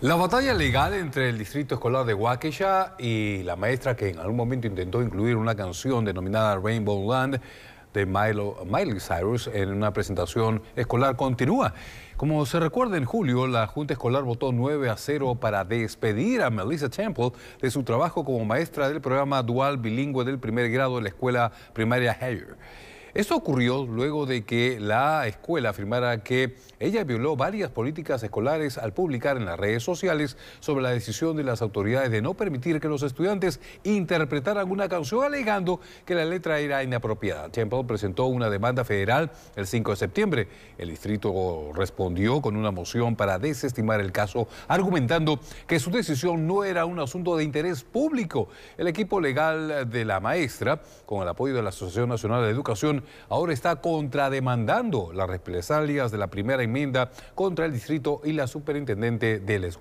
La batalla legal entre el Distrito Escolar de Waukesha y la maestra que en algún momento intentó incluir una canción denominada Rainbow Land de Miley Cyrus en una presentación escolar continúa. Como se recuerda en julio, la Junta Escolar votó 9 a 0 para despedir a Melissa Temple de su trabajo como maestra del programa dual bilingüe del primer grado de la escuela primaria Hayer. Esto ocurrió luego de que la escuela afirmara que ella violó varias políticas escolares al publicar en las redes sociales sobre la decisión de las autoridades de no permitir que los estudiantes interpretaran una canción alegando que la letra era inapropiada. Temple presentó una demanda federal el 5 de septiembre. El distrito respondió con una moción para desestimar el caso, argumentando que su decisión no era un asunto de interés público. El equipo legal de la maestra, con el apoyo de la Asociación Nacional de Educación, ahora está contrademandando las represalias de la primera enmienda contra el distrito y la superintendente de la escuela.